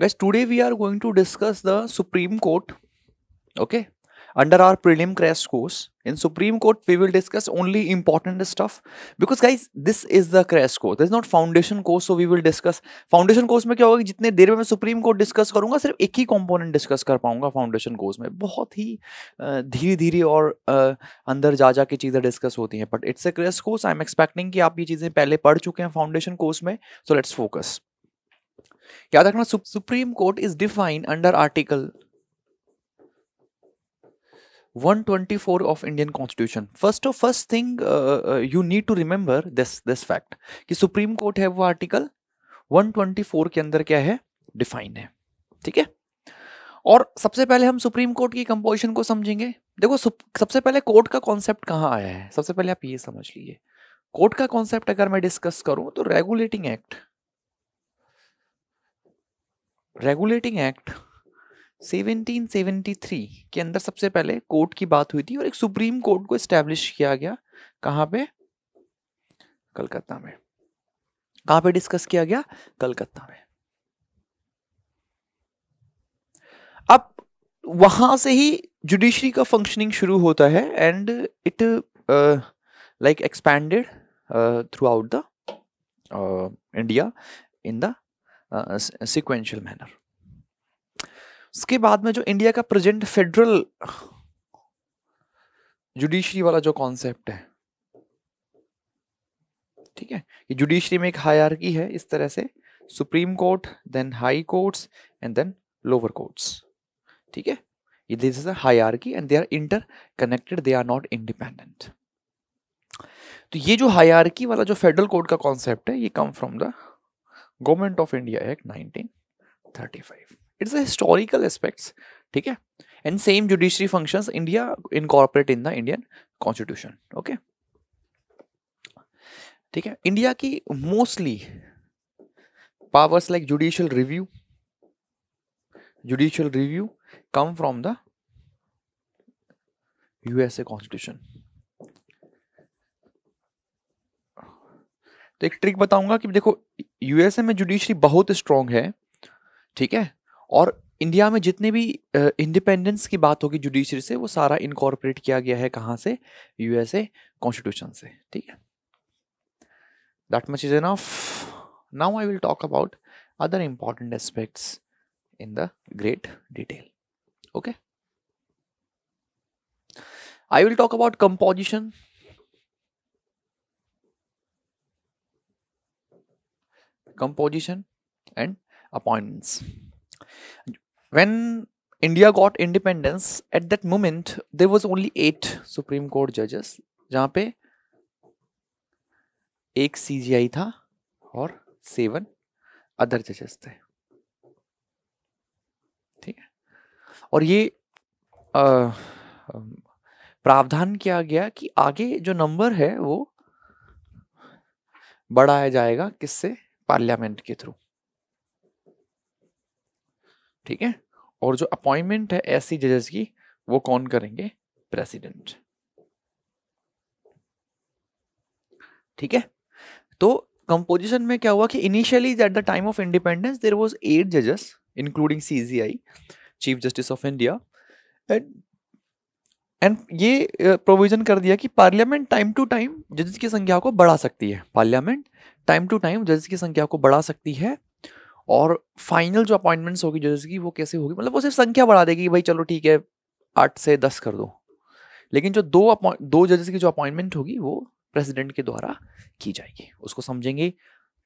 Gas today we are going to discuss the supreme Court okay under our prelim crash course in Supreme court we will discuss only important stuff because guys this is the crash course this not foundation course so we will discuss foundation course में क्या होगा जितने देर में मैं supreme court discuss करूंगा सिर्फ एक ही component discuss कर पाऊंगा फाउंडेशन कोर्स में बहुत ही धीरे धीरे और अंदर जा जा के चीज़ें डिस्कस होती हैं but it's a crash course I am expecting कि आप ये चीज़ें पहले पढ़ चुके हैं फाउंडेशन कोर्स में सो लेट्स फोकस याद रखना Supreme Court is define under article 124 of Indian constitution first of first thing you need to remember this this fact कि सुप्रीम कोर्ट है वो आर्टिकल 124 के अंदर क्या है डिफाइन है ठीक है और सबसे पहले हम सुप्रीम कोर्ट की कंपोजिशन को समझेंगे देखो सबसे पहले कोर्ट का कॉन्सेप्ट कहाँ आया है सबसे पहले आप ये समझ लीजिए कोर्ट का कॉन्सेप्ट अगर मैं डिस्कस करूं तो रेगुलेटिंग एक्ट रेगुलेटिंग एक्ट 1773 के अंदर सबसे पहले कोर्ट की बात हुई थी और एक सुप्रीम कोर्ट को स्टैब्लिश किया गया कहाँ पे कलकत्ता में कहाँ पे डिस्कस किया गया कलकत्ता में अब वहां से ही जुडिशरी का फंक्शनिंग शुरू होता है and it like expanded throughout the India in the sequential manner उसके बाद में जो इंडिया का प्रेजेंट फेडरल जुडिशरी वाला जो कॉन्सेप्ट है ठीक है ये जुडिशरी में एक हायरकी है इस तरह से Supreme Court then high courts and then lower courts ठीक है ये this is hierarchy and they are interconnected they are not independent तो ये जो हायरकी वाला जो फेडरल कोर्ट का कॉन्सेप्ट है ये come from the government of India act 1935 it's a historical aspects ठीक है and same judiciary functions India incorporate in the Indian constitution okay ठीक है इंडिया की mostly powers like judicial review judicial review come from the USA constitution तो एक trick बताऊंगा कि देखो यूएसए में जुडिशरी बहुत स्ट्रांग है ठीक है और इंडिया में जितने भी इंडिपेंडेंस की बात होगी जुडिशरी से वो सारा इनकॉर्पोरेट किया गया है कहाँ से यूएसए कॉन्स्टिट्यूशन से ठीक है that much is enough now I will talk about other important aspects in the great detail okay I will talk about composition composition and appointments when india got independence at that moment there was only eight supreme court judges जहां पे एक CGI था और seven other judges थे ठीक है और ये आ, प्रावधान किया गया कि आगे जो नंबर है वो बढ़ाया जाएगा किससे पार्लियामेंट के थ्रू ठीक है और जो अपॉइंटमेंट है ऐसी जजेस की वो कौन करेंगे प्रेसिडेंट ठीक है तो कंपोजिशन में क्या हुआ कि initially at the time of independence there was eight जजेस including CJI chief justice of India and and ये प्रोविजन uh, कर दिया कि पार्लियामेंट टाइम टू टाइम जजेस की संख्या को बढ़ा सकती है पार्लियामेंट टाइम टू टाइम जजेस की संख्या को बढ़ा सकती है और फाइनल जो अपॉइंटमेंट्स होगी जजेस की वो कैसे होगी मतलब वो सिर्फ संख्या बढ़ा देगी कि भाई चलो ठीक है आठ से दस कर दो लेकिन जो दो दो जजेस की जो अपॉइंटमेंट होगी वो प्रेसिडेंट के द्वारा की जाएगी उसको समझेंगे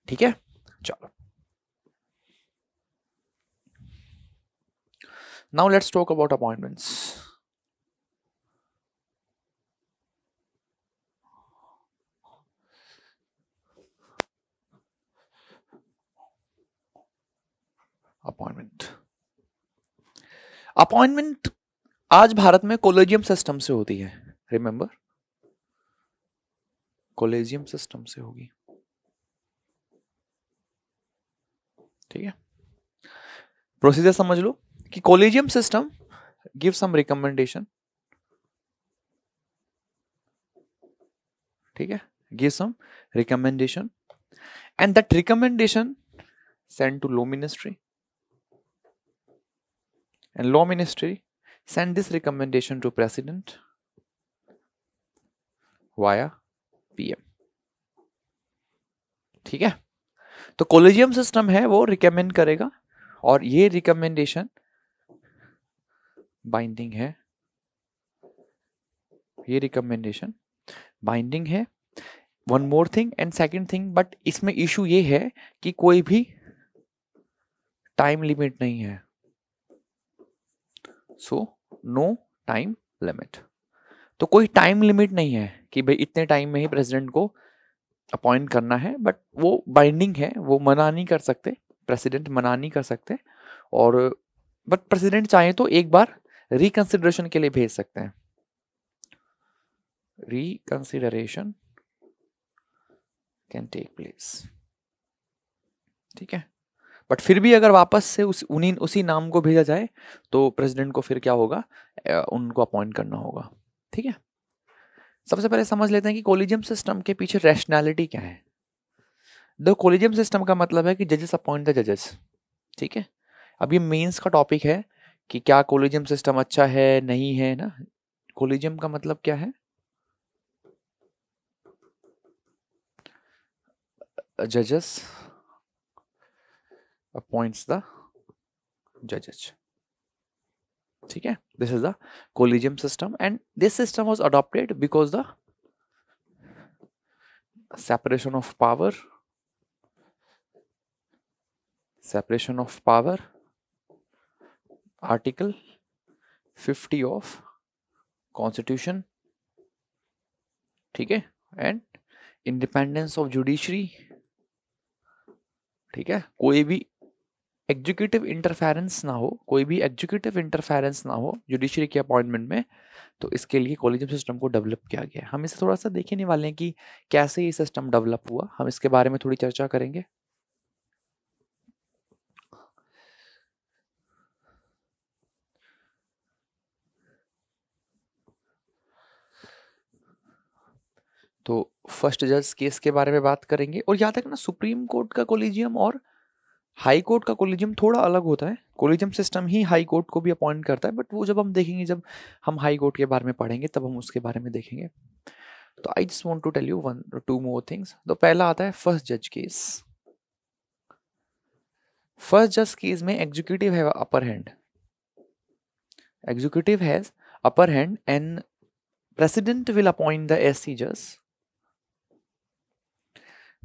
ठीक है चलो now let's talk about appointments appointment आज भारत में कोलेजियम सिस्टम से होती है रिमेंबर कोलेजियम सिस्टम से होगी ठीक है प्रोसीजर समझ लो कि collegium system give some recommendation ठीक है give some recommendation and that recommendation send to law ministry and Law Ministry sent this recommendation to President via PM ठीक है तो कोलेजियम सिस्टम है वो रिकमेंड करेगा और ये रिकमेंडेशन बाइंडिंग है ये रिकमेंडेशन बाइंडिंग है one more thing and second thing but इसमें इशू ये है कि कोई भी टाइम लिमिट नहीं है सो नो टाइम लिमिट तो कोई टाइम लिमिट नहीं है कि भाई इतने टाइम में ही प्रेसिडेंट को अपॉइंट करना है बट वो बाइंडिंग है वो मना नहीं कर सकते प्रेसिडेंट मना नहीं कर सकते और बट प्रेसिडेंट चाहे तो एक बार रिकंसिडरेशन के लिए भेज सकते हैं रिकंसिडरेशन कैन टेक प्लेस ठीक है बट फिर भी अगर वापस से उस उन्हीं उसी नाम को भेजा जाए तो प्रेसिडेंट को फिर क्या होगा उनको अपॉइंट करना होगा ठीक है सबसे पहले समझ लेते हैं कि कोलिजियम सिस्टम के पीछे रैशनैलिटी क्या है द कोलिजियम सिस्टम का मतलब है कि जजेस अपॉइंट द जजेस ठीक है अब ये मेंस का टॉपिक है कि क्या कोलिजियम सिस्टम अच्छा है नहीं है ना कोलिजियम का मतलब क्या है जजेस appoints the judges. Okay, this is the collegium system, and this system was adopted because the separation of power, separation of power, Article 50 of Constitution, okay, and independence of judiciary, ठीक है कोई भी executive interference ना हो कोई भी executive interference ना हो जुडिशरी के अपॉइंटमेंट में तो इसके लिए कॉलेजियम सिस्टम को डेवलप किया गया हम इसे थोड़ा सा देखने वाले हैं कि कैसे ये सिस्टम डेवलप हुआ हम इसके बारे में थोड़ी चर्चा करेंगे तो फर्स्ट जज केस के बारे में बात करेंगे और यहाँ तक ना सुप्रीम कोर्ट का कोलिजियम और हाई कोर्ट का कोलिजियम थोड़ा अलग होता है कोलिजियम सिस्टम ही हाई कोर्ट को भी अपॉइंट करता है बट वो जब हम देखेंगे जब हम हाई कोर्ट के बारे में पढ़ेंगे तब हम उसके बारे में देखेंगे तो आई just want to tell you one two more things तो पहला आता है फर्स्ट जज केस फर्स्ट जज केस में एग्जीक्यूटिव है upper hand executive has upper hand and president will appoint the S C जज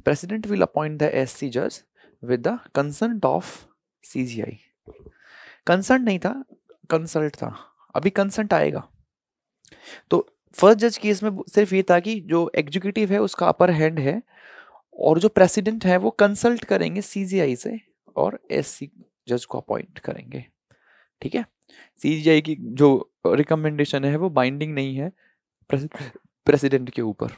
president will appoint the S C जज with the concert of I concert नहीं था कंसल्ट था अभी कंसर्ट आएगा तो फर्स्ट जज केस में सिर्फ ये था कि जो एग्जीक्यूटिव है उसका अपर हैंड है और जो प्रेसिडेंट है वो कंसल्ट करेंगे सीजीआई से और सी जज को अपॉइंट करेंगे ठीक है सीजीआई की जो रिकमेंडेशन है वो बाइंडिंग नहीं है प्रेसिडेंट के ऊपर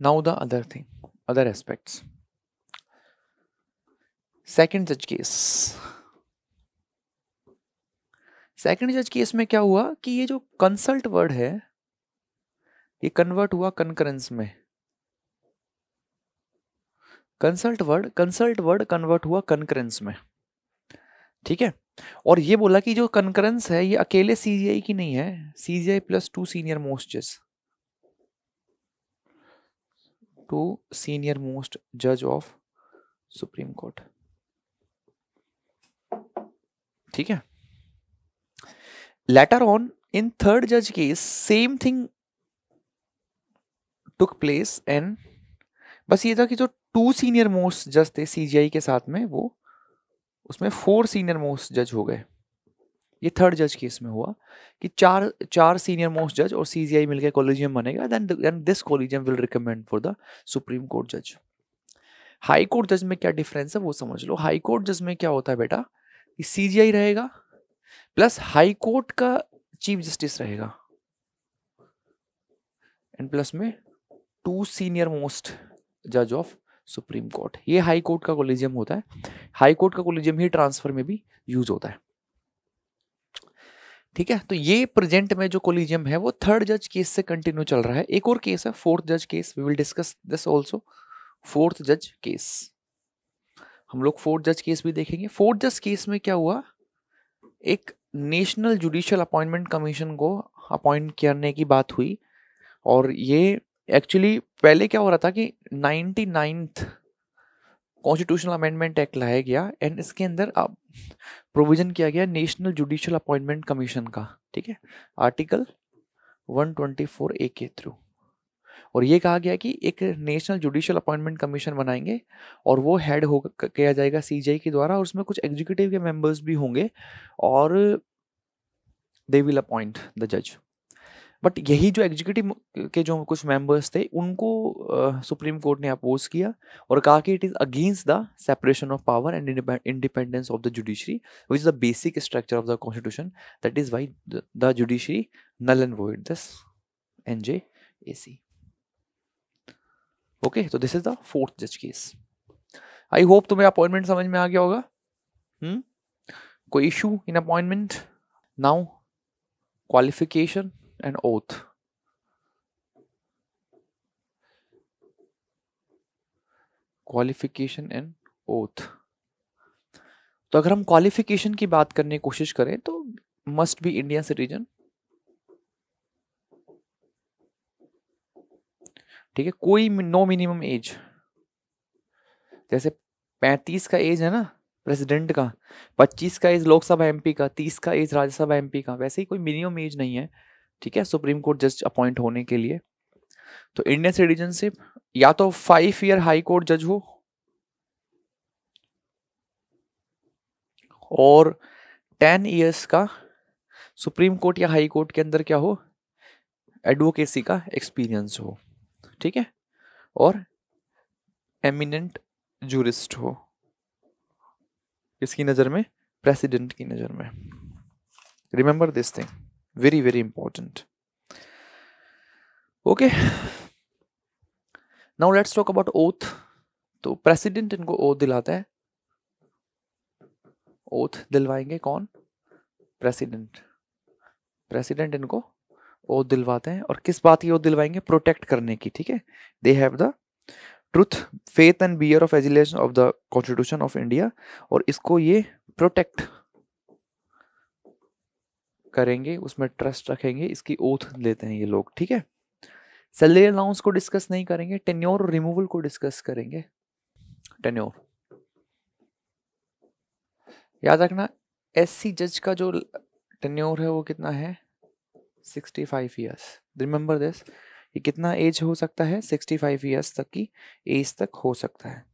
now the other thing other aspect second जज केस सेकंड जज केस में क्या हुआ कि ये जो कंसल्ट वर्ड है ये कन्वर्ट हुआ कंकरेंस में consult word consult word convert हुआ कंकरेंस में ठीक है और ये बोला कि जो कंकरेंस है ये अकेले सीजीआई की नहीं है CGI plus two senior most जज टू सीनियर मोस्ट जज ऑफ सुप्रीम कोर्ट ठीक है लेटर ऑन इन थर्ड जज case same thing took place and बस ये था कि जो टू सीनियर मोस्ट जज थे सीजीआई के साथ में वो उसमें फोर सीनियर मोस्ट जज हो गए ये थर्ड जज केस में हुआ कि चार चार सीनियर मोस्ट जज और सीजीआई मिलकर कॉलेजियम बनेगा then then this collegium will recommend for the supreme court जज हाई कोर्ट जज में क्या डिफरेंस है वो समझ लो हाई कोर्ट जज में क्या होता है बेटा कि सीजीआई रहेगा प्लस हाई कोर्ट का चीफ जस्टिस रहेगा एंड प्लस में टू सीनियर मोस्ट जज ऑफ सुप्रीम कोर्ट ये हाई कोर्ट का कोलिजियम होता है हाई कोर्ट का कोलिजियम ही ट्रांसफर में भी यूज होता है ठीक है तो ये प्रेजेंट में जो कोलिजियम है वो थर्ड जज केस से कंटिन्यू चल रहा है एक और केस है फोर्थ जज case we will discuss this also fourth जज केस हम लोग फोर्थ जज केस भी देखेंगे फोर्थ जज केस में क्या हुआ एक नेशनल जुडिशियल अपॉइंटमेंट कमीशन को अपॉइंट करने की बात हुई और ये एक्चुअली पहले क्या हो रहा था कि नाइन्टी कॉन्स्टिट्यूशनल अमेंडमेंट एक्ट लाया गया एंड इसके अंदर अब प्रोविजन किया गया नेशनल जुडिशल अपॉइंटमेंट कमीशन का ठीक है आर्टिकल 124 ए के थ्रू और ये कहा गया कि एक नेशनल जुडिशल अपॉइंटमेंट कमीशन बनाएंगे और वो हेड हो किया जाएगा सीजीआई के द्वारा और उसमें कुछ एग्जीक्यूटिव के मेंबर्स भी होंगे और दे विल अपॉइंट द जज बट यही जो एग्जीक्यूटिव के जो कुछ मेंबर्स थे उनको सुप्रीम कोर्ट ने अपोज किया और कहा कि it is against the separation of power and independence of the judiciary which is the basic structure of the constitution that is why the judiciary null and void this N J A C okay तो this is the fourth जज case I hope तुम्हें appointment समझ में आ गया होगा हम्म? कोई issue in appointment now qualification an oath. Qualification and oath तो अगर हम क्वालिफिकेशन की बात करने की कोशिश करें तो मस्ट बी इंडियन सिटीजन ठीक है कोई नो मिनिमम एज जैसे पैंतीस का एज है ना प्रेसिडेंट का पच्चीस का एज लोकसभा एमपी का तीस का एज राज्यसभा एमपी का वैसे ही कोई मिनिमम एज नहीं है ठीक है सुप्रीम कोर्ट जज अपॉइंट होने के लिए तो इंडियन सिटीजनशिप या तो फाइव ईयर हाई कोर्ट जज हो और टेन ईयर्स का सुप्रीम कोर्ट या हाई कोर्ट के अंदर क्या हो एडवोकेसी का एक्सपीरियंस हो ठीक है और एमिनेंट जूरिस्ट हो किसकी नज़र में प्रेसिडेंट की नज़र में remember this thing very very important okay now let's talk about oath तो प्रेसिडेंट इनको ओथ दिलाता है ओथ दिलवाएंगे कौन प्रेसिडेंट प्रेसिडेंट इनको ओथ दिलवाते हैं और किस बात की ओथ दिलवाएंगे प्रोटेक्ट करने की ठीक है they have the truth faith and bear of allegiance of the constitution of India और इसको ये प्रोटेक्ट करेंगे उसमें ट्रस्ट रखेंगे इसकी ओथ लेते हैं ये लोग ठीक है सैलरी अलाउंस को डिस्कस नहीं करेंगे टेन्योर रिमूवल को डिस्कस करेंगे टेन्योर याद रखना एससी जज का जो टेन्योर है वो कितना है 65 फाइव ईयर्स रिमेंबर दिस ये कितना एज हो सकता है 65 फाइव ईयर्स तक की एज तक हो सकता है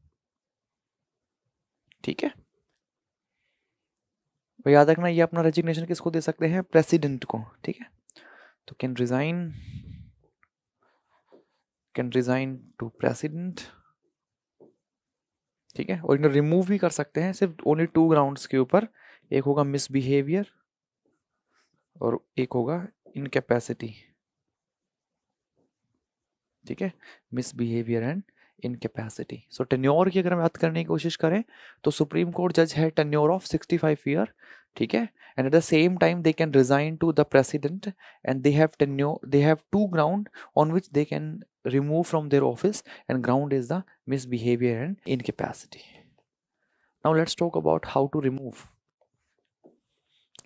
ठीक है और याद रखना ये अपना रेजिग्नेशन किसको दे सकते हैं प्रेसिडेंट को ठीक है तो can resign can resign to president ठीक है और इन्हें रिमूव भी कर सकते हैं सिर्फ ओनली टू ग्राउंड्स के ऊपर एक होगा मिसबिहेवियर और एक होगा इनकेपेसिटी ठीक है misbehaviour and incapacity so tenure की अगर हम बात करने की कोशिश करें तो सुप्रीम कोर्ट जज है टेन्योर ऑफ 65 फाइव ईयर ठीक है and at the same time they can resign to the president and they have tenure they have two ground on which they can remove from their office and ground is the misbehaviour and incapacity now let's talk about how to remove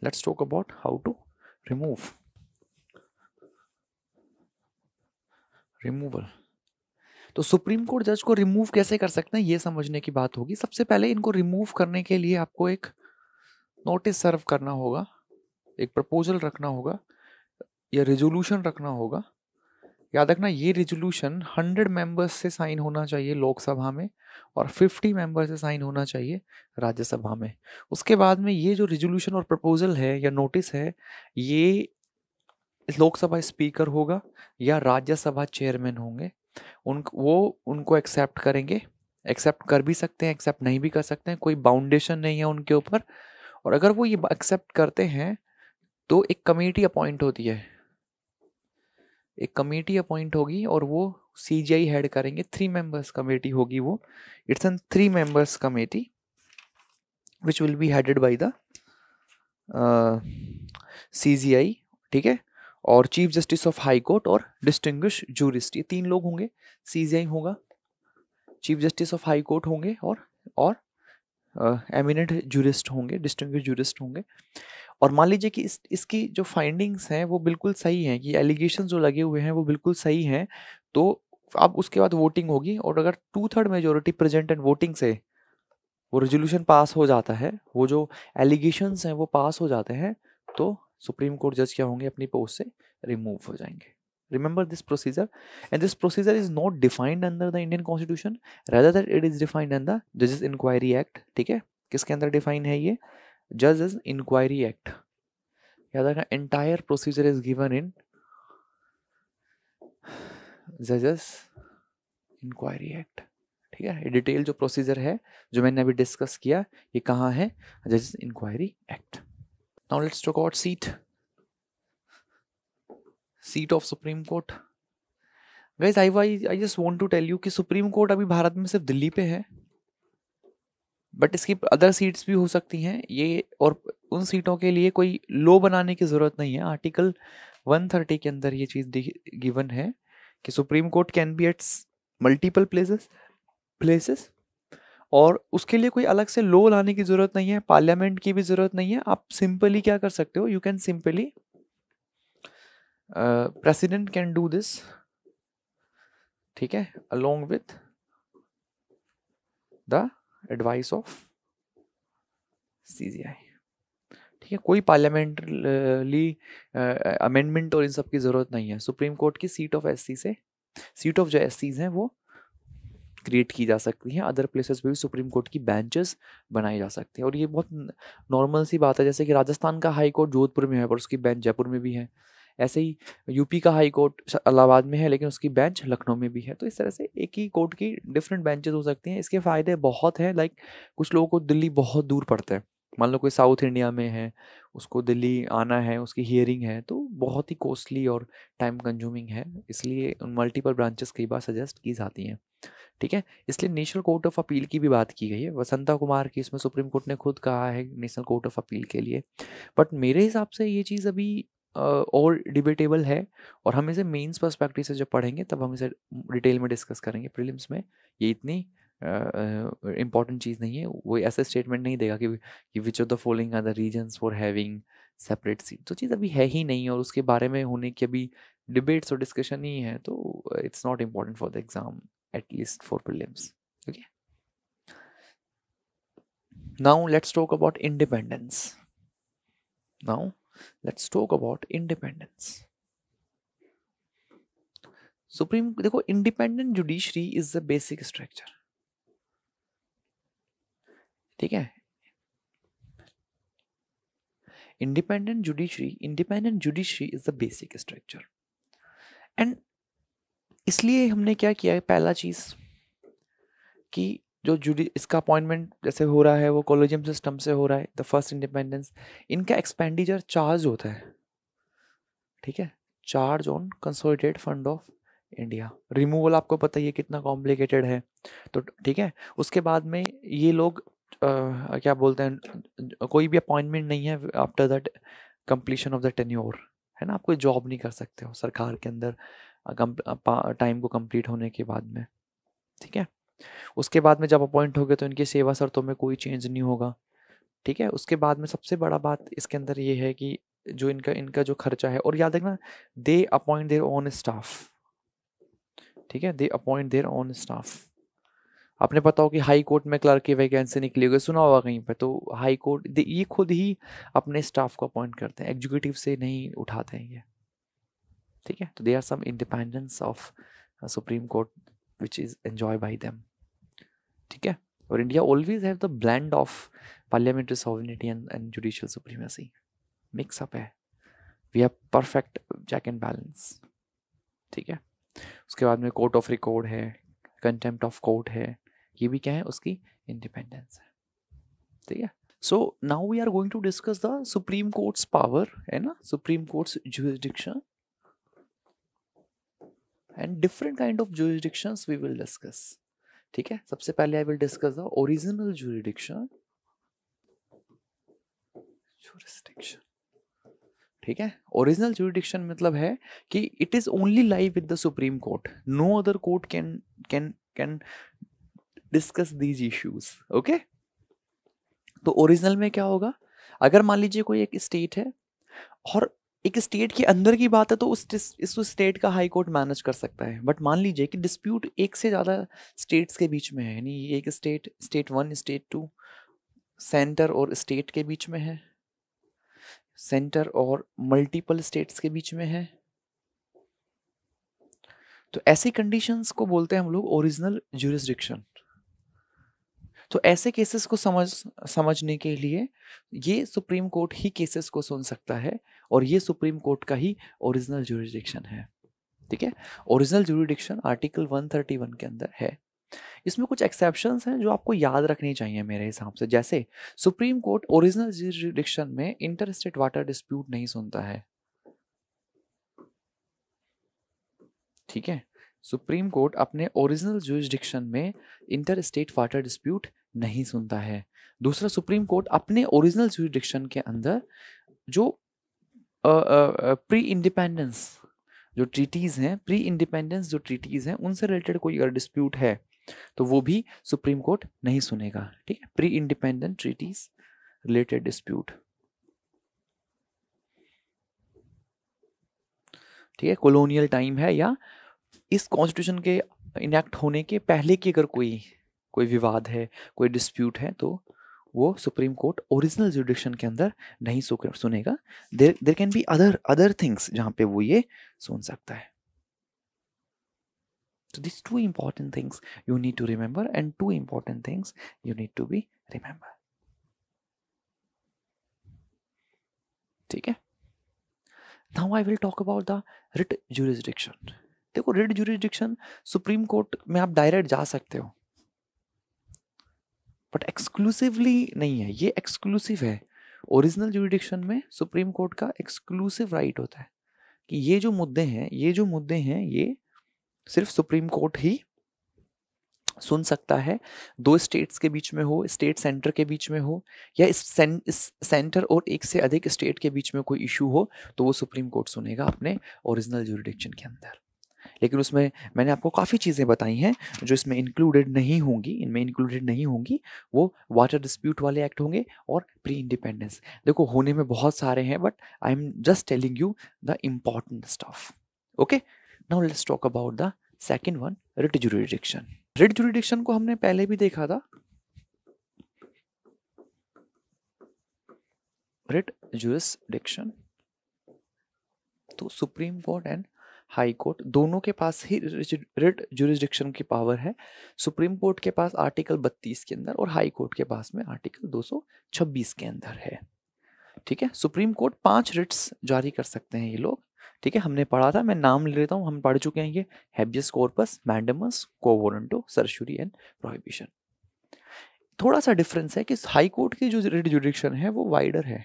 let's talk about how to remove removal तो supreme court जज को remove कैसे कर सकते हैं ये समझने की बात होगी सबसे पहले इनको रिमूव करने के लिए आपको एक नोटिस सर्व करना होगा एक प्रपोजल रखना होगा या रेजोल्यूशन रखना होगा याद रखना ये रेजोल्यूशन 100 मेंबर्स से साइन होना चाहिए लोकसभा में और 50 मेंबर्स से साइन होना चाहिए राज्यसभा में उसके बाद में ये जो रेजोल्यूशन और प्रपोजल है या नोटिस है ये लोकसभा स्पीकर होगा या राज्यसभा चेयरमैन होंगे उन वो उनको एक्सेप्ट करेंगे एक्सेप्ट कर भी सकते हैं एक्सेप्ट नहीं भी कर सकते हैं कोई बाउंडेशन नहीं है उनके ऊपर और अगर वो ये एक्सेप्ट करते हैं तो एक कमेटी अपॉइंट होती है एक कमेटी अपॉइंट होगी और वो सी जी आई हेड करेंगे थ्री मेंबर्स कमेटी होगी वो it's an three members committee which will be headed by the C J I ठीक है और chief justice of high court और डिस्टिंग्विश जूरिस्ट ये तीन लोग होंगे सी जी आई होगा chief justice of high court होंगे और और एमिनेंट जूरिस्ट होंगे डिस्टिंग जूरिस्ट होंगे और मान लीजिए कि इस इसकी जो फाइंडिंग्स हैं वो बिल्कुल सही हैं कि एलिगेशन जो लगे हुए हैं वो बिल्कुल सही हैं तो अब उसके बाद वोटिंग होगी और अगर two third majority present and voting से वो रेजोल्यूशन पास हो जाता है वो जो एलिगेशन हैं वो पास हो जाते हैं तो सुप्रीम कोर्ट जज क्या होंगे अपनी पोस्ट से रिमूव हो जाएंगे remember this procedure and this procedure is not defined under the indian constitution rather that it is defined in the judges inquiry act theek hai kiske andar define hai ye judges inquiry act yaad रखना entire procedure is given in जजेस inquiry act ठीक है detail जो procedure है जो मैंने अभी discuss किया ये कहाँ है जजेस inquiry act now let's talk about seat seat of supreme court guys I why I just want to tell you कि सुप्रीम कोर्ट अभी भारत में सिर्फ दिल्ली पे है बट इसकी अदर सीट्स भी हो सकती हैं ये और उन सीटों के लिए कोई लो बनाने की ज़रूरत नहीं है आर्टिकल 130 के अंदर ये चीज़ गिवन है कि supreme court can be at multiple places places और उसके लिए कोई अलग से लो लाने की ज़रूरत नहीं है पार्लियामेंट की भी ज़रूरत नहीं है आप सिंपली क्या कर सकते हो you can simply president can do this ठीक है along with the advice of CJI ठीक है कोई पार्लियामेंटली अमेंडमेंट uh, और इन सब की ज़रूरत नहीं है सुप्रीम कोर्ट की सीट ऑफ एससी से सीट ऑफ जो एससीज हैं वो क्रिएट की जा सकती हैं अदर प्लेसेस पे भी सुप्रीम कोर्ट की बेंचेस बनाई जा सकती हैं और ये बहुत नॉर्मल सी बात है जैसे कि राजस्थान का हाई कोर्ट जोधपुर में है पर उसकी बेंच जयपुर में भी है ऐसे ही यूपी का हाई कोर्ट इलाहाबाद में है लेकिन उसकी बेंच लखनऊ में भी है तो इस तरह से एक ही कोर्ट की डिफरेंट बेंचेज हो सकती हैं इसके फ़ायदे बहुत हैं लाइक कुछ लोगों को दिल्ली बहुत दूर पड़ता है मान लो कोई साउथ इंडिया में है उसको दिल्ली आना है उसकी हियरिंग है तो बहुत ही कॉस्टली और टाइम कंज्यूमिंग है इसलिए उन मल्टीपल ब्रांचेस कई बार सजेस्ट की जाती हैं ठीक है इसलिए नेशनल कोर्ट ऑफ अपील की भी बात की गई है वसंता कुमार की इसमें सुप्रीम कोर्ट ने खुद कहा है नेशनल कोर्ट ऑफ अपील के लिए बट मेरे हिसाब से ये चीज़ अभी और डिबेटेबल है और हम इसे मेंस पर्सपेक्टिव से जब पढ़ेंगे तब हम इसे डिटेल में डिस्कस करेंगे प्रीलिम्स में ये इतनी इम्पॉर्टेंट uh, चीज़ नहीं है वो ऐसे स्टेटमेंट नहीं देगा कि which of the following are the reasons for having separate seat तो चीज़ अभी है ही नहीं और उसके बारे में होने की अभी डिबेट्स और डिस्कशन ही है तो it's not important for the exam at least for prelims okay now let's talk about independence now let's talk about independence supreme देखो independent judiciary is the basic structure ठीक है independent judiciary independent judiciary is the basic structure and इसलिए हमने क्या किया है पहला चीज कि जो जुडी इसका अपॉइंटमेंट जैसे हो रहा है वो कॉलेजियम सिस्टम से हो रहा है द फर्स्ट इंडिपेंडेंस इनका एक्सपेंडिचर चार्ज होता है ठीक है charge on consolidate fund of India removal आपको पता ही है कितना कॉम्प्लिकेटेड है तो ठीक है उसके बाद में ये लोग आ, क्या बोलते हैं कोई भी अपॉइंटमेंट नहीं है after that completion of the tenure है ना आप कोई जॉब नहीं कर सकते हो सरकार के अंदर टाइम को कंप्लीट होने के बाद में ठीक है उसके बाद में जब अपॉइंट हो गए तो इनकी सेवा शर्तों में कोई चेंज नहीं होगा ठीक है उसके बाद में सबसे बड़ा बात इसके अंदर ये है कि जो इनका इनका जो खर्चा है और याद रखना they appoint their own staff ठीक है they appoint their own staff आपने पता हो कि हाई कोर्ट में क्लर्क की वैकेंसी निकली होगी सुना होगा कहीं पर तो हाई कोर्ट ये खुद ही अपने स्टाफ को अपॉइंट करते हैं एग्जीक्यूटिव से नहीं उठाते हैं ये ठीक है तो they are some independence of supreme court which is enjoy by them ठीक है और India always have the blend of parliamentary sovereignty and and judicial supremacy mix up है we have perfect check and balance ठीक है उसके बाद में court of record है कंटेम्प्ट ऑफ कोर्ट है ये भी क्या है उसकी इंडिपेंडेंस है ठीक है so now we are going to discuss the supreme court's power है ना supreme court's jurisdiction and different kind of jurisdictions we will discuss ठीक है सबसे पहले I will discuss the original jurisdiction jurisdiction ठीक है ओरिजिनल जुरिडिक्शन मतलब है कि it is only live with the supreme court no other court can can can discuss these issues okay तो ओरिजिनल में क्या होगा अगर मान लीजिए कोई एक स्टेट है और एक स्टेट के अंदर की बात है तो उस इस स्टेट का हाई कोर्ट मैनेज कर सकता है बट मान लीजिए कि डिस्प्यूट एक से ज़्यादा स्टेट्स के बीच में है यानी एक state state one state two centre और स्टेट के बीच में है सेंटर और मल्टीपल स्टेट्स के बीच में है तो ऐसी कंडीशंस को बोलते हैं हम लोग ओरिजिनल जूरिस्डिक्शन तो ऐसे केसेस को समझ समझने के लिए ये सुप्रीम कोर्ट ही केसेस को सुन सकता है और ये सुप्रीम कोर्ट का ही ओरिजिनल जुरिडिक्शन है ठीक है ओरिजिनल जुरिडिक्शन आर्टिकल 131 के अंदर है इसमें कुछ एक्सेप्शन हैं जो आपको याद रखनी चाहिए मेरे हिसाब से जैसे सुप्रीम कोर्ट ओरिजिनल जुरिडिक्शन में इंटर स्टेट वाटर डिस्प्यूट नहीं सुनता है ठीक है सुप्रीम कोर्ट अपने ओरिजिनल जुरिडिक्शन में इंटर स्टेट वाटर डिस्प्यूट नहीं सुनता है दूसरा सुप्रीम कोर्ट अपने ओरिजिनल जुडिक्शन के अंदर जो प्री इंडिपेंडेंस जो ट्रीटीज़ हैं प्री इंडिपेंडेंस जो ट्रीटीज़ हैं उनसे रिलेटेड कोई अगर डिस्प्यूट है तो वो भी सुप्रीम कोर्ट नहीं सुनेगा ठीक है pre independent treaties related dispute ठीक है कॉलोनियल टाइम है या इस कॉन्स्टिट्यूशन के इनेक्ट होने के पहले की अगर कोई कोई विवाद है कोई डिस्प्यूट है तो वो सुप्रीम कोर्ट ओरिजिनल जुडिक्शन के अंदर नहीं सुनेगा there there can be other other things जहाँ पे वो ये सुन सकता है तो this two important things you need to remember and two important things you need to be remember ठीक है now I will talk about the writ jurisdiction देखो रिट जुरिस्डिक्शन सुप्रीम कोर्ट में आप डायरेक्ट जा सकते हो बट एक्सक्लूसिवली नहीं है ये एक्सक्लूसिव है ओरिजिनल जुडिक्शन में सुप्रीम कोर्ट का एक्सक्लूसिव राइट होता है कि ये जो मुद्दे हैं ये जो मुद्दे हैं ये सिर्फ सुप्रीम कोर्ट ही सुन सकता है दो स्टेट्स के बीच में हो स्टेट सेंटर के बीच में हो या इस, सें, इस सेंटर और एक से अधिक स्टेट के बीच में कोई इशू हो तो वो सुप्रीम कोर्ट सुनेगा अपने ओरिजिनल जुरिडिक्शन के अंदर लेकिन उसमें मैंने आपको काफ़ी चीज़ें बताई हैं जो इसमें इंक्लूडेड नहीं होंगी इनमें इंक्लूडेड नहीं होंगी वो वाटर डिस्प्यूट वाले एक्ट होंगे और प्री इंडिपेंडेंस देखो होने में बहुत सारे हैं but I am just telling you the important stuff okay now let's talk about the second one writ jurisdiction writ jurisdiction को हमने पहले भी देखा था रिट जुरिस्डिक्शन तो supreme court and high court दोनों के पास ही रिट जुरिस्डिक्शन की पावर है सुप्रीम कोर्ट के पास आर्टिकल 32 के अंदर और हाई कोर्ट के पास में आर्टिकल 226 के अंदर है ठीक है सुप्रीम कोर्ट पांच रिट्स जारी कर सकते हैं ये लोग ठीक है हमने पढ़ा था मैं नाम ले लेता हूँ हम पढ़ चुके हैं ये habeas corpus mandamus quo warranto certiorari and prohibition थोड़ा सा डिफरेंस है कि हाई कोर्ट की जो रिट जुडिक्शन है वो वाइडर है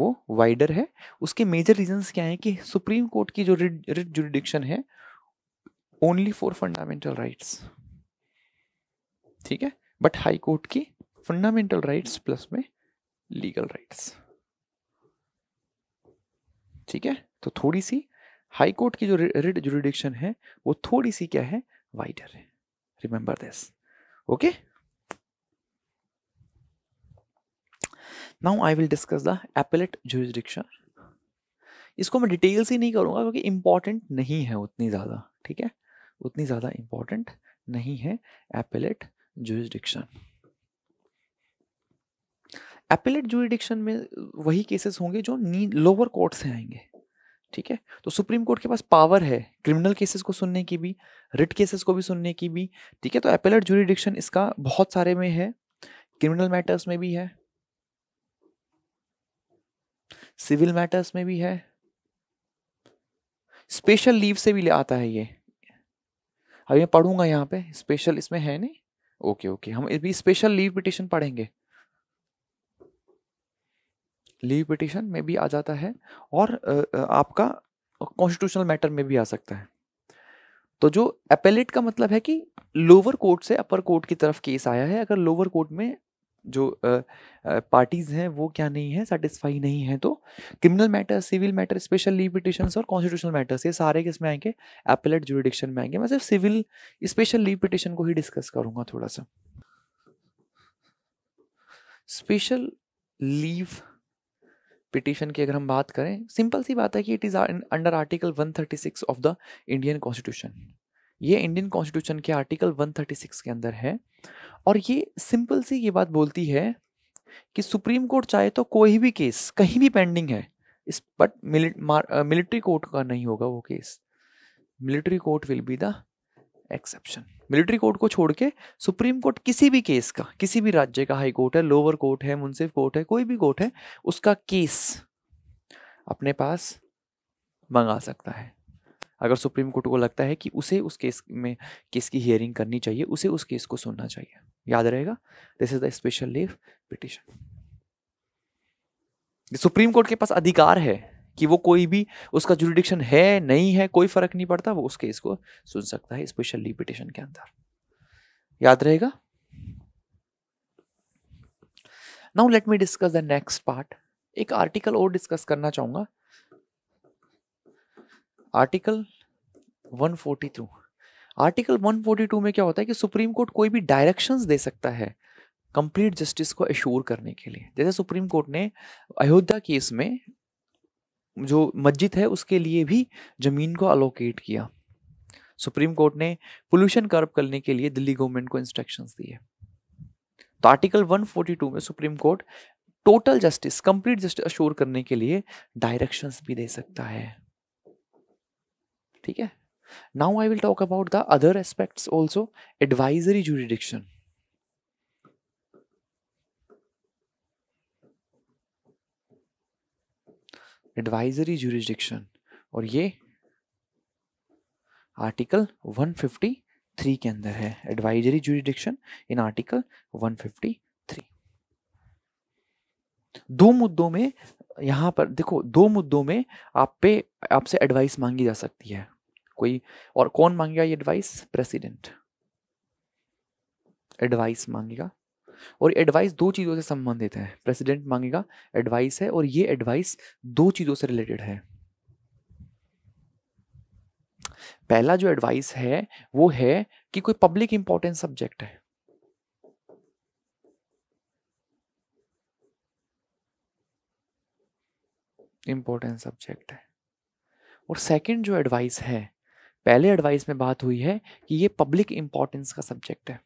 वो वाइडर है उसके मेजर रीजंस क्या हैं कि सुप्रीम कोर्ट की जो रिट जुडिडिक्शन है ओनली फॉर फंडामेंटल राइट्स ठीक है बट हाई कोर्ट की फंडामेंटल राइट्स प्लस में लीगल राइट्स ठीक है तो थोड़ी सी हाई कोर्ट की जो रिट जुडिडिक्शन है वो थोड़ी सी क्या है वाइडर है remember this okay now I will discuss the appellate jurisdiction इसको मैं डिटेल से नहीं करूँगा क्योंकि इम्पॉर्टेंट नहीं है उतनी ज़्यादा ठीक है उतनी ज़्यादा इंपॉर्टेंट नहीं है एपेलेट जुरिस्डिक्शन एपेलेट जुरिडिक्शन में वही केसेस होंगे जो नी लोअर कोर्ट से आएंगे ठीक है तो सुप्रीम कोर्ट के पास पावर है क्रिमिनल केसेस को सुनने की भी रिट केसेस को भी सुनने की भी ठीक है तो एपेलेट जुरिडिक्शन इसका बहुत सारे में है क्रिमिनल मैटर्स में भी है सिविल मैटर्स में भी है स्पेशल लीव से भी ले आता है ये अभी मैं पढ़ूंगा यहाँ पे स्पेशल इसमें है नहीं ओके ओके हम भी स्पेशल लीव पिटिशन पढ़ेंगे लीव पिटिशन में भी आ जाता है और आपका कॉन्स्टिट्यूशनल मैटर में भी आ सकता है तो जो अपेलेट का मतलब है कि लोअर कोर्ट से अपर कोर्ट की तरफ केस आया है अगर लोअर कोर्ट में जो पार्टीज़ हैं वो क्या नहीं है सेटिस्फाई नहीं है तो criminal matter civil matter special leave petition और कॉन्स्टिट्यूशनल मैटर्स ये सारे किस में आएंगे एपलेट जुडिडिक्शन में आएंगे मैं सिर्फ सिविल स्पेशल लीव पिटिशन को ही डिस्कस करूंगा थोड़ा सा स्पेशल लीव पिटिशन की अगर हम बात करें सिंपल सी बात है कि it is under article 136 of the Indian constitution ये इंडियन कॉन्स्टिट्यूशन के आर्टिकल 136 के अंदर है और ये सिंपल सी ये बात बोलती है कि सुप्रीम कोर्ट चाहे तो कोई भी केस कहीं भी पेंडिंग है इस बट मिलिट्री कोर्ट का नहीं होगा वो case military court will be the exception military court को छोड़ के सुप्रीम कोर्ट किसी भी केस का किसी भी राज्य का हाई कोर्ट है लोअर कोर्ट है मुंसिफ कोर्ट है कोई भी कोर्ट है उसका केस अपने पास मंगा सकता है अगर सुप्रीम कोर्ट को लगता है कि उसे उस केस में केस की हियरिंग करनी चाहिए उसे उस केस को सुनना चाहिए याद रहेगा this is the special leave petition supreme court के पास अधिकार है कि वो कोई भी उसका जुरिडिक्शन है नहीं है कोई फर्क नहीं पड़ता वो उस केस को सुन सकता है स्पेशल लीव पिटिशन के अंदर याद रहेगा now let me discuss the next part एक आर्टिकल और डिस्कस करना चाहूंगा आर्टिकल 142 आर्टिकल 142 में क्या होता है कि सुप्रीम कोर्ट कोई भी डायरेक्शंस दे सकता है कंप्लीट जस्टिस को एश्योर करने के लिए जैसे सुप्रीम कोर्ट ने अयोध्या केस में जो मस्जिद है उसके लिए भी ज़मीन को अलोकेट किया सुप्रीम कोर्ट ने पोल्यूशन कर्ब करने के लिए दिल्ली गवर्नमेंट को इंस्ट्रक्शन दिए तो आर्टिकल 142 में supreme court total justice complete justice assure करने के लिए डायरेक्शंस भी दे सकता है ठीक है now I will talk about the other aspects also advisory jurisdiction advisory jurisdiction और ये आर्टिकल 153 के अंदर है एडवाइजरी जुरिस्डिक्शन इन आर्टिकल 153 दो मुद्दों में यहां पर देखो दो मुद्दों में आप पे आपसे एडवाइस मांगी जा सकती है कोई और कौन मांगेगा ये एडवाइस प्रेसिडेंट एडवाइस मांगेगा और एडवाइस दो चीज़ों से संबंधित है प्रेसिडेंट मांगेगा एडवाइस है और ये एडवाइस दो चीज़ों से रिलेटेड है पहला जो एडवाइस है वो है कि कोई पब्लिक इंपॉर्टेंट सब्जेक्ट है इम्पोर्टेंट सब्जेक्ट है और सेकंड जो एडवाइस है पहले एडवाइस में बात हुई है कि ये पब्लिक इंपॉर्टेंस का सब्जेक्ट है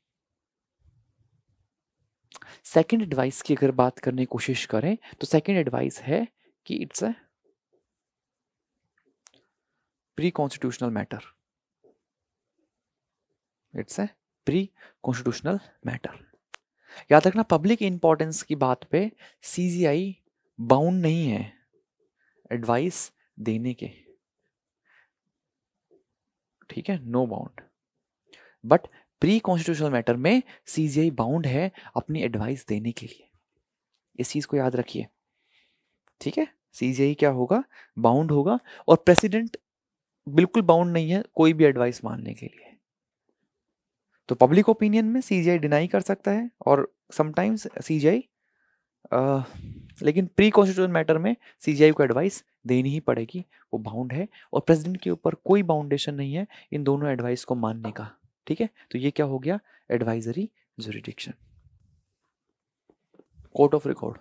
सेकंड एडवाइस की अगर बात करने की कोशिश करें तो सेकंड एडवाइस है कि it's a pre constitutional matter it's a pre constitutional matter याद रखना पब्लिक इंपॉर्टेंस की बात पे सीजीआई बाउंड नहीं है एडवाइस देने के ठीक है no bound but pre constitutional matter में सीजीआई बाउंड है अपनी एडवाइस देने के लिए इस चीज को याद रखिए ठीक है सीजीआई क्या होगा बाउंड होगा और प्रेसिडेंट बिल्कुल बाउंड नहीं है कोई भी एडवाइस मानने के लिए तो पब्लिक ओपिनियन में सीजीआई डिनाई कर सकता है और समटाइम्स सीजीआई लेकिन प्री कॉन्स्टिट्यूशन मैटर में सी को एडवाइस देनी ही पड़ेगी वो बाउंड है और प्रेसिडेंट के ऊपर कोई बाउंडेशन नहीं है इन दोनों एडवाइस को मानने का ठीक है तो ये क्या हो गया advisory jurisdiction court of record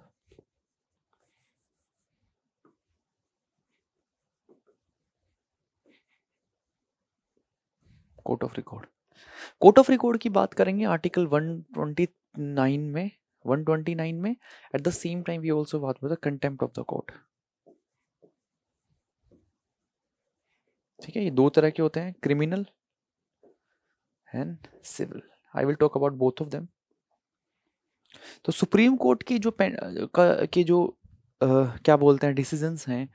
court of record court of record की बात करेंगे आर्टिकल 129 में 129 में at the same time we also बात the contempt of the court ठीक है ये दो तरह के होते हैं criminal and civil I will talk about both of them तो सुप्रीम कोर्ट की जो के जो आ, क्या बोलते हैं डिसीजंस हैं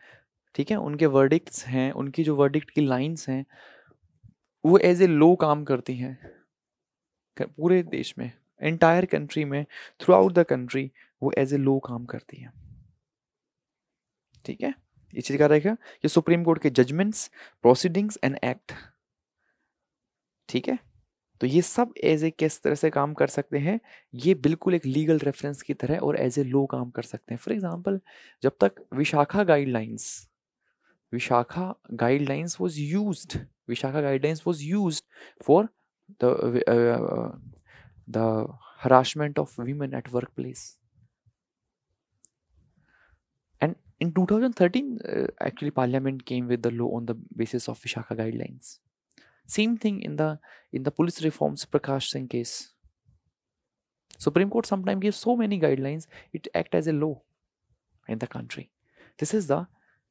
ठीक है उनके वर्डिक्ट्स हैं उनकी जो वर्डिक्ट की लाइंस हैं वो एज ए लो काम करती हैं पूरे देश में एंटायर कंट्री में थ्रू आउट द कंट्री वो एज ए लो काम करती है ठीक है ये चीज का रहेगा ये सुप्रीम कोर्ट के जजमेंट्स प्रोसीडिंग्स एंड एक्ट ठीक है तो ये सब एज ए किस तरह से काम कर सकते हैं ये बिल्कुल एक लीगल रेफरेंस की तरह और एज ए लो काम कर सकते हैं फॉर एग्जाम्पल जब तक Vishakha guidelines Vishakha guidelines was use Vishakha guidelines was use for the the harassment of women at workplace and in 2013 uh, actually parliament came with the law on the basis of vishaka guidelines same thing in the in the police reforms prakash singh case supreme court sometimes gives so many guidelines it act as a law in the country this is the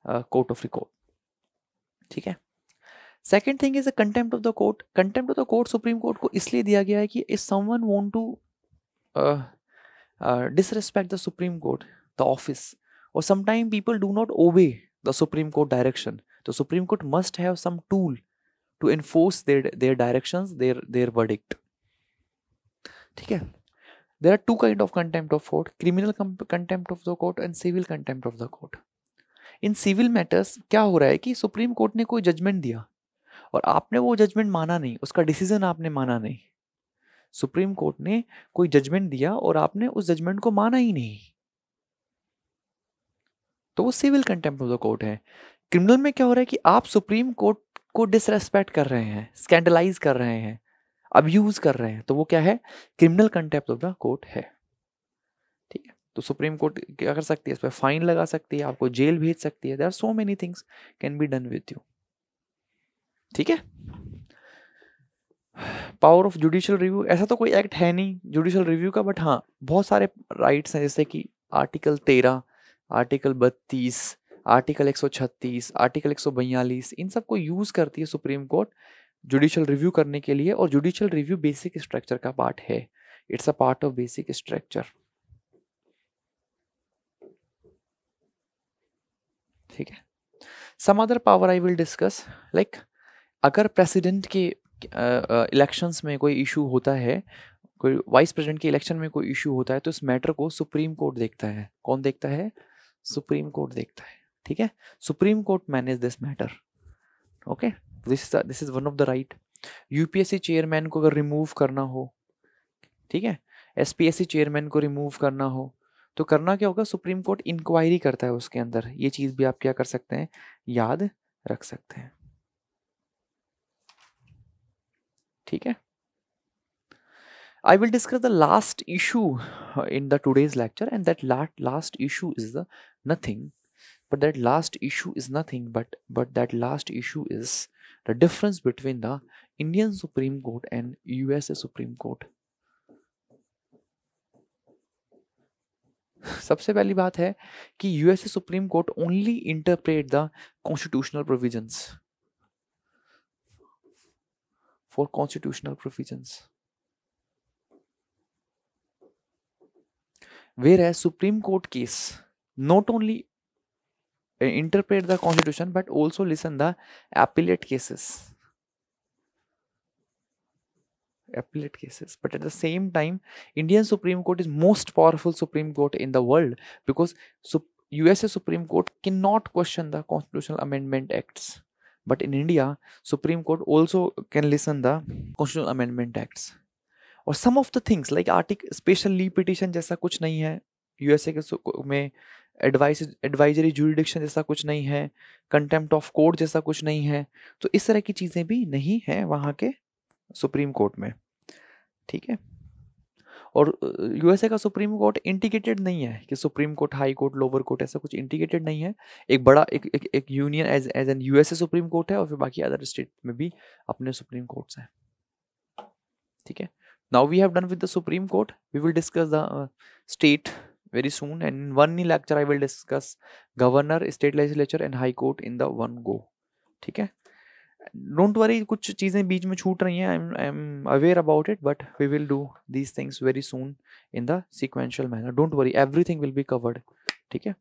uh, court of record ठीक है second thing is a contempt of the court contempt of the court supreme court को इसलिए दिया गया है कि if someone want to disrespect the supreme court the office और sometime people do not obey the supreme court direction तो supreme court must have some tool to enforce their their direction their their verdict ठीक है there are two kind of contempt of court criminal contempt of the court and civil contempt of the court in civil matters क्या हो रहा है कि supreme court ने कोई judgement दिया और आपने वो जजमेंट माना नहीं उसका डिसीजन आपने माना नहीं सुप्रीम कोर्ट ने कोई जजमेंट दिया और आपने उस जजमेंट को माना ही नहीं तो वो civil contempt of the court है क्रिमिनल में क्या हो रहा है कि आप सुप्रीम कोर्ट को डिसरेस्पेक्ट कर रहे हैं स्कैंडलाइज कर रहे हैं अब्यूज कर रहे हैं तो वो क्या है criminal contempt of the court है ठीक है तो सुप्रीम कोर्ट क्या कर सकती है इस पर फाइन लगा सकती है आपको जेल भेज सकती है there are so many things can be done with you ठीक है पावर ऑफ जुडिशियल रिव्यू ऐसा तो कोई एक्ट है नहीं जुडिशियल रिव्यू का बट हाँ बहुत सारे राइट्स हैं जैसे कि आर्टिकल तेरह आर्टिकल बत्तीस आर्टिकल छत्तीस आर्टिकल बयालीस इन सब को यूज़ करती है सुप्रीम कोर्ट जुडिशियल रिव्यू करने के लिए और जुडिशियल रिव्यू बेसिक स्ट्रक्चर का पार्ट है it's a part of basic structure ठीक है some other power I will discuss like अगर प्रेसिडेंट के इलेक्शंस में कोई इशू होता है कोई वाइस प्रेसिडेंट के इलेक्शन में कोई इशू होता है तो इस मैटर को सुप्रीम कोर्ट देखता है कौन देखता है सुप्रीम कोर्ट देखता है ठीक है supreme court manage this matter okay this is this is one of the right UPSC chairman को अगर रिमूव करना हो ठीक है एसपीएससी चेयरमैन को रिमूव करना हो तो करना क्या होगा सुप्रीम कोर्ट इंक्वायरी करता है उसके अंदर ये चीज़ भी आप क्या कर सकते हैं याद रख सकते हैं ठीक है I will discuss the last issue in the today's lecture and that last issue is the nothing but that last issue is nothing but but that last issue is the difference between the Indian supreme court and USA supreme court सबसे पहली बात है कि USA supreme court only interpret the constitutional provisions for constitutional provisions. Whereas Supreme Court case not only uh, interpret the constitution but also listen the appellate cases appellate cases but at the same time indian supreme court is most powerful supreme court in the world because usa supreme court cannot question the constitutional amendment acts but in India supreme court also can listen the Constitutional amendment acts और some of the things like article special leave petition जैसा कुछ नहीं है USA के में advice advisory जुडिक्शन जैसा कुछ नहीं है कंटेम्प्ट ऑफ कोर्ट जैसा कुछ नहीं है तो इस तरह की चीज़ें भी नहीं हैं वहाँ के सुप्रीम कोर्ट में ठीक है और यूएसए का सुप्रीम कोर्ट इंटीग्रेटेड नहीं है कि supreme court high court lower court ऐसा कुछ इंटीग्रेटेड नहीं है एक बड़ा एक एक, एक union as as an USA supreme court है और फिर बाकी अदर स्टेट में भी अपने सुप्रीम कोर्ट्स हैं ठीक है now we have done with the supreme court we will discuss the state very soon and in one lecture I will discuss governor state legislature and high court in the one go ठीक है don't worry कुछ चीज़ें बीच में छूट रही हैं I am I am aware about it but we will do these things very soon in the sequential manner don't worry everything will be covered ठीक है